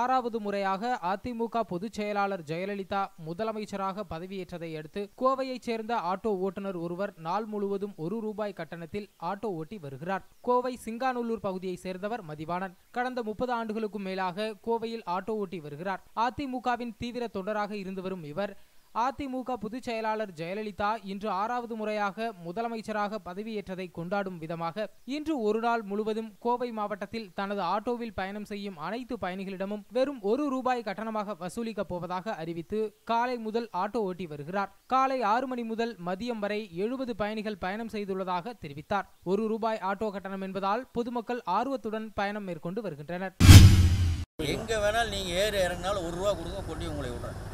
ஆறாவது முறையாக அதிமுக பொதுச் செயலாளர் ஜெயலலிதா முதலமைச்சராக பதவியேற்றதை அடுத்து கோவையைச் சேர்ந்த ஆட்டோ ஓட்டுநர் ஒருவர் நாள் முழுவதும் ஒரு ரூபாய் கட்டணத்தில் ஆட்டோ ஓட்டி வருகிறார் கோவை சிங்கானூலூர் பகுதியைச் சேர்ந்தவர் மதிவாணன் கடந்த முப்பது ஆண்டுகளுக்கும் மேலாக கோவையில் ஆட்டோ ஓட்டி வருகிறார் அதிமுகவின் தீவிர தொண்டராக இருந்து வரும் இவர் அதிமுக பொதுச் செயலாளர் ஜெயலலிதா இன்று ஆறாவது முறையாக முதலமைச்சராக பதவியேற்றதை கொண்டாடும் விதமாக இன்று ஒருநாள் முழுவதும் கோவை மாவட்டத்தில் தனது ஆட்டோவில் பயணம் செய்யும் அனைத்து பயணிகளிடமும் வெறும் ஒரு ரூபாய் கட்டணமாக வசூலிக்கப் போவதாக அறிவித்து காலை முதல் ஆட்டோ ஓட்டி வருகிறார் காலை ஆறு மணி முதல் மதியம் வரை எழுபது பயணிகள் பயணம் செய்துள்ளதாக தெரிவித்தார் ஒரு ரூபாய் ஆட்டோ கட்டணம் என்பதால் பொதுமக்கள் ஆர்வத்துடன் பயணம் மேற்கொண்டு வருகின்றனர் எங்க வேணாலும் நீங்க ஏறு இறங்கினாலும் ஒரு ரூபா கொடுங்க கொண்டு உங்களை விடுறேன்